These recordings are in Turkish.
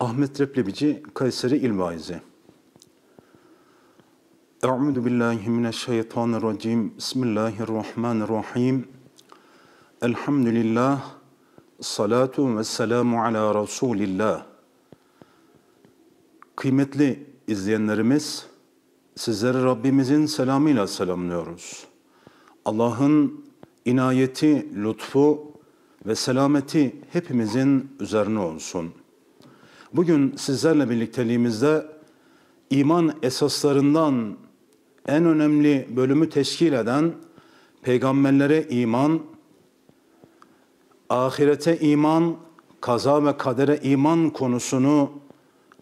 Ahmet Replebici, Kayseri İl Vaizi. Euzu billahi mineşşeytanirracim. Bismillahirrahmanirrahim. Elhamdülillah. Salatu ve selamu ala Resulillah. Kıymetli izleyenlerimiz, sizleri Rabbimizin selamıyla selamlıyoruz. Allah'ın inayeti, lütfu ve selameti hepimizin üzerine olsun.'' Bugün sizlerle birlikteliğimizde iman esaslarından en önemli bölümü teşkil eden peygamberlere iman, ahirete iman, kaza ve kadere iman konusunu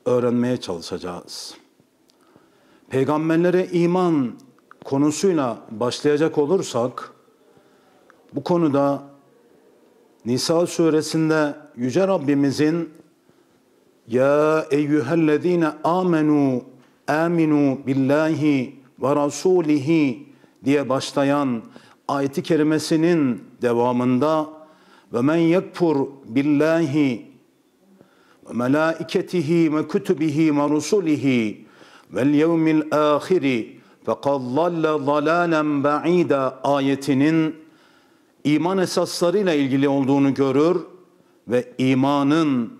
öğrenmeye çalışacağız. Peygamberlere iman konusuyla başlayacak olursak, bu konuda Nisa suresinde Yüce Rabbimizin ya eyyühellezine amenu aminu billahi ve rasulihi diye başlayan ayeti kerimesinin devamında ve men yekfur billahi ve melaiketihi ve kütübihi ve rusulihi vel yevmil ahiri fekad zalle zalalen ba'ida ayetinin iman esaslarıyla ilgili olduğunu görür ve imanın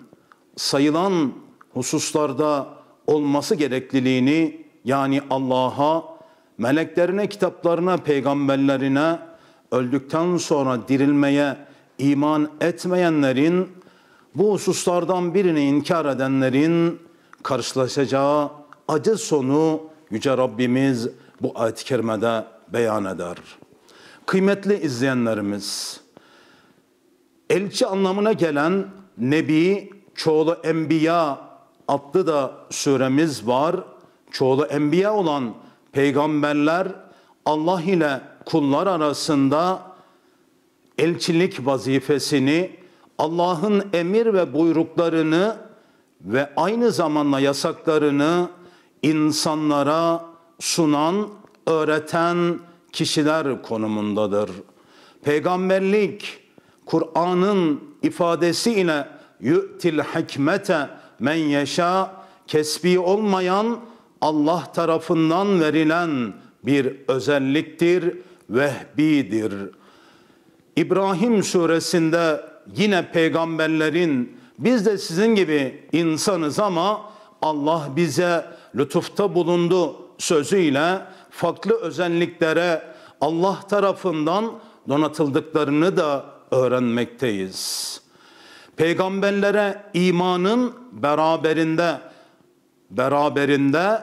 sayılan hususlarda olması gerekliliğini yani Allah'a, meleklerine, kitaplarına, peygamberlerine, öldükten sonra dirilmeye iman etmeyenlerin, bu hususlardan birini inkar edenlerin karşılaşacağı acı sonu Yüce Rabbimiz bu ayet-i kerimede beyan eder. Kıymetli izleyenlerimiz, elçi anlamına gelen Nebi çoğulu Enbiya adlı da suremiz var. Çoğulu Enbiya olan peygamberler Allah ile kullar arasında elçilik vazifesini, Allah'ın emir ve buyruklarını ve aynı zamanda yasaklarını insanlara sunan, öğreten kişiler konumundadır. Peygamberlik Kur'an'ın ifadesiyle yu'til hikmete men yeşâ kesbi olmayan Allah tarafından verilen bir özelliktir, vehbidir. İbrahim suresinde yine peygamberlerin biz de sizin gibi insanız ama Allah bize lütufta bulundu sözüyle farklı özelliklere Allah tarafından donatıldıklarını da öğrenmekteyiz. Peygamberlere imanın beraberinde beraberinde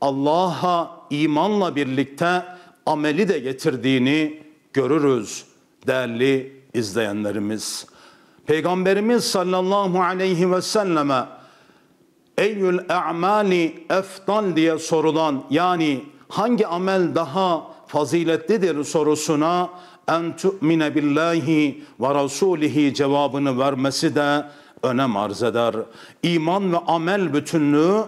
Allah'a imanla birlikte ameli de getirdiğini görürüz değerli izleyenlerimiz. Peygamberimiz sallallahu aleyhi ve selleme eyyül e'mali eftal diye sorulan yani hangi amel daha faziletlidir sorusuna en tu'mine billahi ve rasulihi cevabını vermesi de önem arz eder. İman ve amel bütünlüğü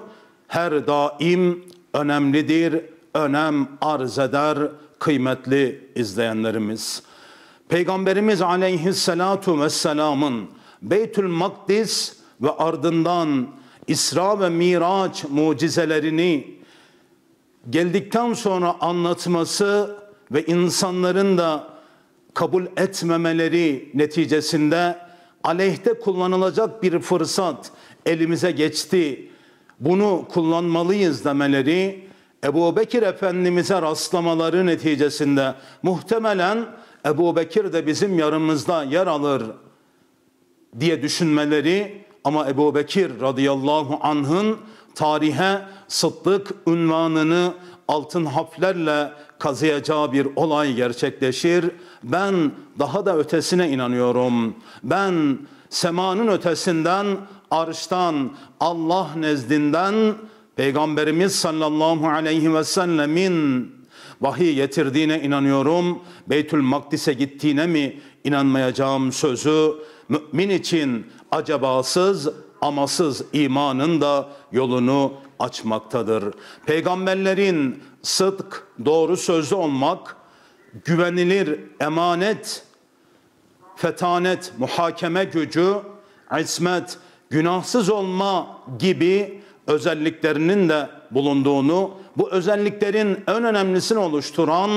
her daim önemlidir, önem arz eder kıymetli izleyenlerimiz. Peygamberimiz aleyhissalatu vesselamın Beytül Makdis ve ardından İsra ve Miraç mucizelerini geldikten sonra anlatması ve insanların da kabul etmemeleri neticesinde aleyhte kullanılacak bir fırsat elimize geçti. Bunu kullanmalıyız demeleri Ebu Bekir Efendimiz'e rastlamaları neticesinde muhtemelen Ebu Bekir de bizim yarımızda yer alır diye düşünmeleri ama Ebu Bekir radıyallahu anh'ın tarihe sıddık unvanını altın haflerle kazıyacağı bir olay gerçekleşir. Ben daha da ötesine inanıyorum. Ben semanın ötesinden, arştan, Allah nezdinden Peygamberimiz sallallahu aleyhi ve sellemin vahiy getirdiğine inanıyorum. Beytül Makdis'e gittiğine mi inanmayacağım sözü mümin için acabasız amasız imanın da yolunu açmaktadır. Peygamberlerin sıdk, doğru sözlü olmak, güvenilir emanet, fetanet, muhakeme gücü, ismet, günahsız olma gibi özelliklerinin de bulunduğunu, bu özelliklerin en önemlisini oluşturan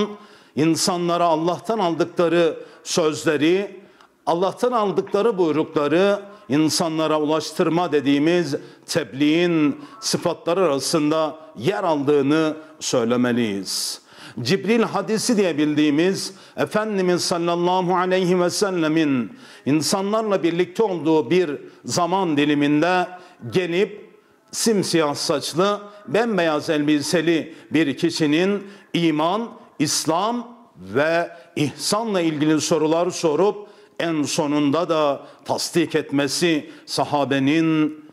insanlara Allah'tan aldıkları sözleri, Allah'tan aldıkları buyrukları insanlara ulaştırma dediğimiz tebliğin sıfatları arasında yer aldığını söylemeliyiz. Cibril hadisi diye bildiğimiz Efendimiz sallallahu aleyhi ve sellemin insanlarla birlikte olduğu bir zaman diliminde gelip simsiyah saçlı bembeyaz elbiseli bir kişinin iman, İslam ve ihsanla ilgili sorular sorup en sonunda da tasdik etmesi sahabenin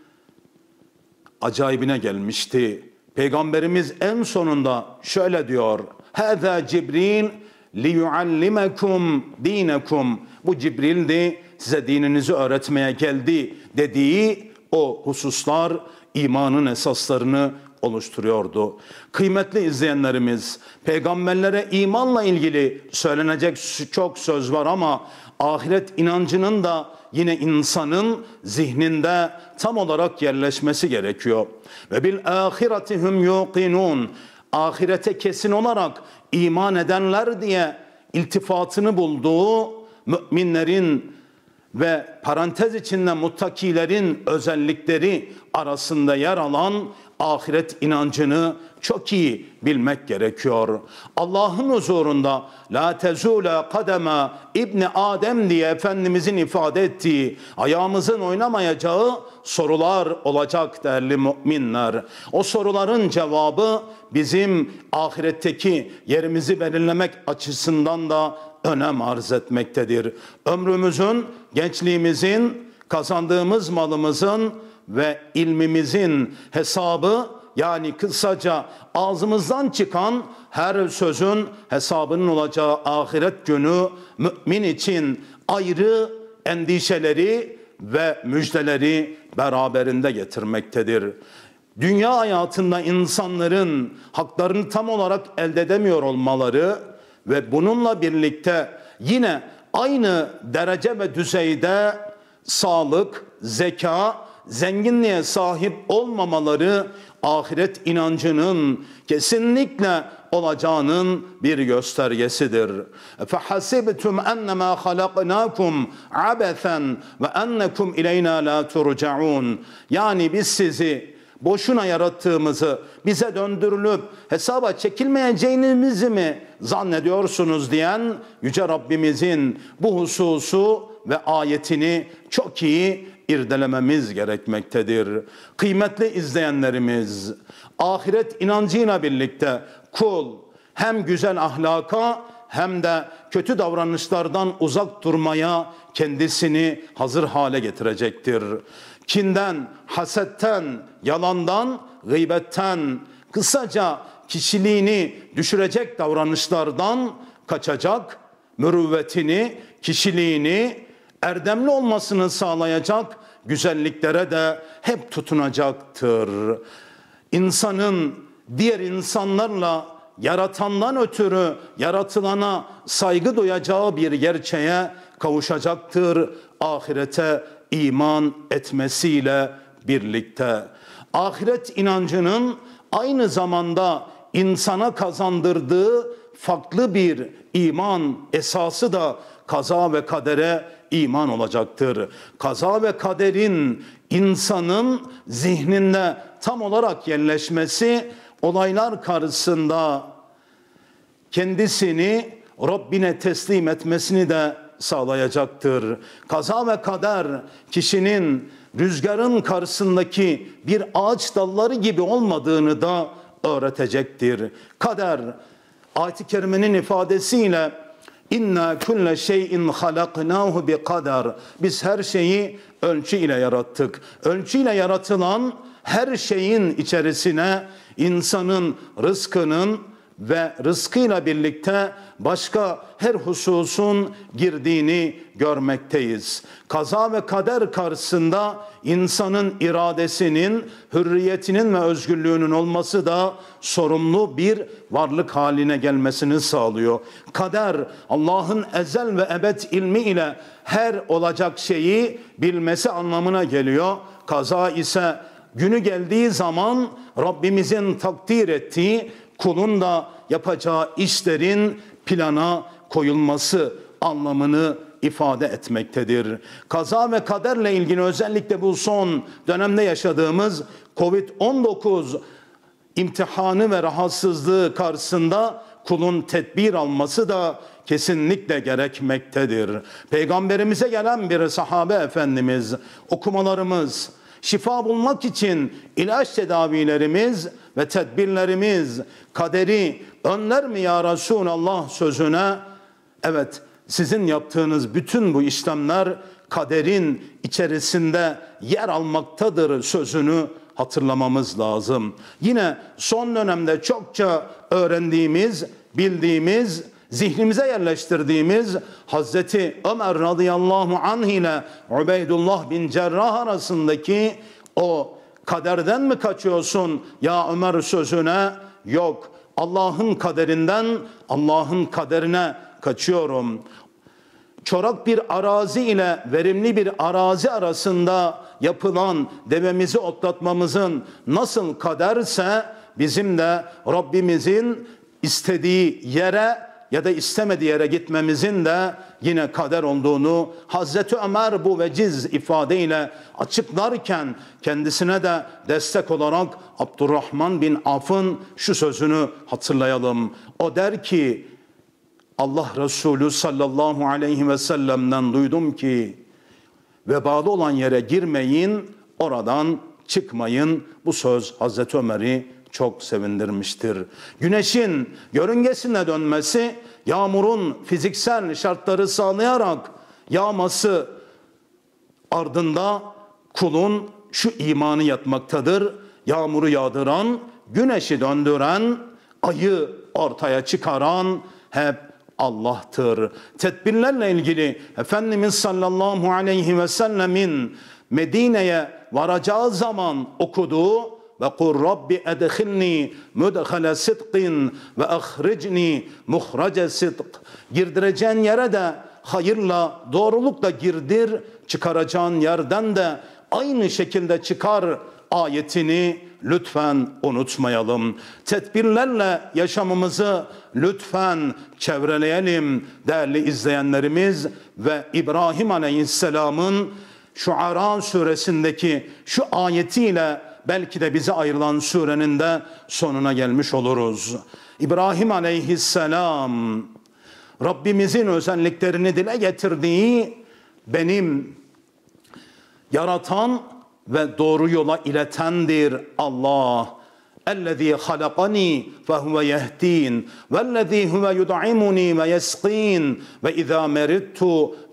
acayibine gelmişti. Peygamberimiz en sonunda şöyle diyor. Hâzâ Cibril liyuallimekum dinekum. Bu Cibril'di size dininizi öğretmeye geldi dediği o hususlar imanın esaslarını oluşturuyordu. Kıymetli izleyenlerimiz, peygamberlere imanla ilgili söylenecek çok söz var ama ahiret inancının da yine insanın zihninde tam olarak yerleşmesi gerekiyor. Ve bil ahiretihum yuqinun. Ahirete kesin olarak iman edenler diye iltifatını bulduğu müminlerin ve parantez içinde muttakilerin özellikleri arasında yer alan ahiret inancını çok iyi bilmek gerekiyor. Allah'ın huzurunda la tezule kademe İbni Adem diye Efendimizin ifade ettiği ayağımızın oynamayacağı sorular olacak değerli müminler. O soruların cevabı bizim ahiretteki yerimizi belirlemek açısından da önem arz etmektedir. Ömrümüzün, gençliğimizin, kazandığımız malımızın ve ilmimizin hesabı yani kısaca ağzımızdan çıkan her sözün hesabının olacağı ahiret günü mümin için ayrı endişeleri ve müjdeleri beraberinde getirmektedir. Dünya hayatında insanların haklarını tam olarak elde edemiyor olmaları ve bununla birlikte yine aynı derece ve düzeyde sağlık, zeka zenginliğe sahip olmamaları ahiret inancının kesinlikle olacağının bir göstergesidir. فَحَسِبْتُمْ اَنَّمَا خَلَقْنَاكُمْ عَبَثًا وَاَنَّكُمْ اِلَيْنَا لَا تُرْجَعُونَ Yani biz sizi boşuna yarattığımızı, bize döndürülüp hesaba çekilmeyeceğinizi mi zannediyorsunuz diyen Yüce Rabbimizin bu hususu ve ayetini çok iyi irdelememiz gerekmektedir. Kıymetli izleyenlerimiz, ahiret inancıyla birlikte kul hem güzel ahlaka hem de kötü davranışlardan uzak durmaya kendisini hazır hale getirecektir. Kinden, hasetten, yalandan, gıybetten, kısaca kişiliğini düşürecek davranışlardan kaçacak, mürüvvetini, kişiliğini, erdemli olmasını sağlayacak güzelliklere de hep tutunacaktır. İnsanın diğer insanlarla yaratandan ötürü yaratılana saygı duyacağı bir gerçeğe kavuşacaktır ahirete iman etmesiyle birlikte. Ahiret inancının aynı zamanda insana kazandırdığı farklı bir iman esası da kaza ve kadere iman olacaktır. Kaza ve kaderin insanın zihninde tam olarak yerleşmesi olaylar karşısında kendisini Rabbine teslim etmesini de sağlayacaktır. Kaza ve kader kişinin rüzgarın karşısındaki bir ağaç dalları gibi olmadığını da öğretecektir. Kader ayet-i kerimenin ifadesiyle İnna kulle şeyin halaknahu bi kadar. Biz her şeyi ölçü ile yarattık. Ölçü ile yaratılan her şeyin içerisine insanın rızkının, ve rızkıyla birlikte başka her hususun girdiğini görmekteyiz. Kaza ve kader karşısında insanın iradesinin, hürriyetinin ve özgürlüğünün olması da sorumlu bir varlık haline gelmesini sağlıyor. Kader Allah'ın ezel ve ebed ilmi ile her olacak şeyi bilmesi anlamına geliyor. Kaza ise günü geldiği zaman Rabbimizin takdir ettiği kulun da yapacağı işlerin plana koyulması anlamını ifade etmektedir. Kaza ve kaderle ilgili özellikle bu son dönemde yaşadığımız Covid-19 imtihanı ve rahatsızlığı karşısında kulun tedbir alması da kesinlikle gerekmektedir. Peygamberimize gelen bir sahabe efendimiz okumalarımız, Şifa bulmak için ilaç tedavilerimiz ve tedbirlerimiz kaderi önler mi ya Resulallah sözüne? Evet sizin yaptığınız bütün bu işlemler kaderin içerisinde yer almaktadır sözünü hatırlamamız lazım. Yine son dönemde çokça öğrendiğimiz, bildiğimiz zihnimize yerleştirdiğimiz Hazreti Ömer radıyallahu anh ile Ubeydullah bin Cerrah arasındaki o kaderden mi kaçıyorsun ya Ömer sözüne yok Allah'ın kaderinden Allah'ın kaderine kaçıyorum. Çorak bir arazi ile verimli bir arazi arasında yapılan devemizi otlatmamızın nasıl kaderse bizim de Rabbimizin istediği yere ya da istemediği yere gitmemizin de yine kader olduğunu Hazreti Ömer bu veciz ifadeyle açıklarken kendisine de destek olarak Abdurrahman bin Af'ın şu sözünü hatırlayalım. O der ki Allah Resulü sallallahu aleyhi ve sellem'den duydum ki vebalı olan yere girmeyin oradan çıkmayın. Bu söz Hazreti Ömer'i çok sevindirmiştir. Güneşin yörüngesine dönmesi, yağmurun fiziksel şartları sağlayarak yağması ardında kulun şu imanı yatmaktadır. Yağmuru yağdıran, güneşi döndüren, ayı ortaya çıkaran hep Allah'tır. Tedbirlerle ilgili Efendimiz sallallahu aleyhi ve sellemin Medine'ye varacağı zaman okuduğu وقل رب أدخلني مدخل صدق ve ahricni muhrece sıdk. Girdireceğin yere de hayırla, doğrulukla girdir, çıkaracağın yerden de aynı şekilde çıkar ayetini lütfen unutmayalım. Tedbirlerle yaşamımızı lütfen çevreleyelim değerli izleyenlerimiz ve İbrahim Aleyhisselam'ın Aran suresindeki şu ayetiyle belki de bize ayrılan surenin de sonuna gelmiş oluruz. İbrahim aleyhisselam Rabbimizin özelliklerini dile getirdiği benim yaratan ve doğru yola iletendir Allah. اَلَّذ۪ي خَلَقَن۪ي فَهُوَ يَهْد۪ينَ وَالَّذ۪ي هُوَ يُدْعِمُن۪ي وَيَسْق۪ينَ وَاِذَا مَرِدْتُ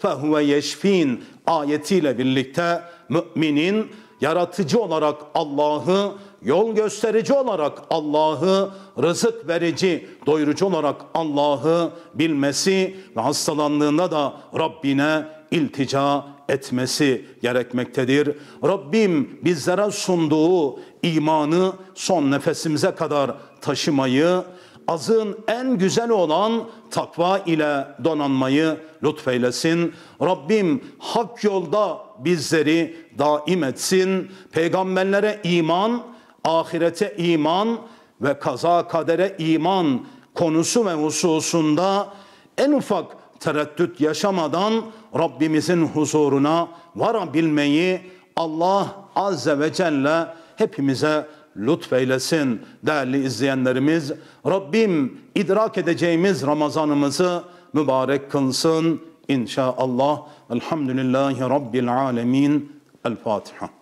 فَهُوَ يَشْف۪ينَ ayetiyle birlikte müminin yaratıcı olarak Allah'ı, yol gösterici olarak Allah'ı, rızık verici, doyurucu olarak Allah'ı bilmesi ve hastalandığında da Rabbine iltica etmesi gerekmektedir. Rabbim bizlere sunduğu imanı son nefesimize kadar taşımayı azın en güzel olan takva ile donanmayı lütfeylesin. Rabbim hak yolda bizleri daim etsin. Peygamberlere iman, ahirete iman ve kaza kadere iman konusu ve hususunda en ufak tereddüt yaşamadan Rabbimizin huzuruna varabilmeyi Allah Azze ve Celle hepimize lütfeylesin değerli izleyenlerimiz. Rabbim idrak edeceğimiz Ramazanımızı mübarek kılsın inşallah. Elhamdülillahi Rabbil alemin. El Fatiha.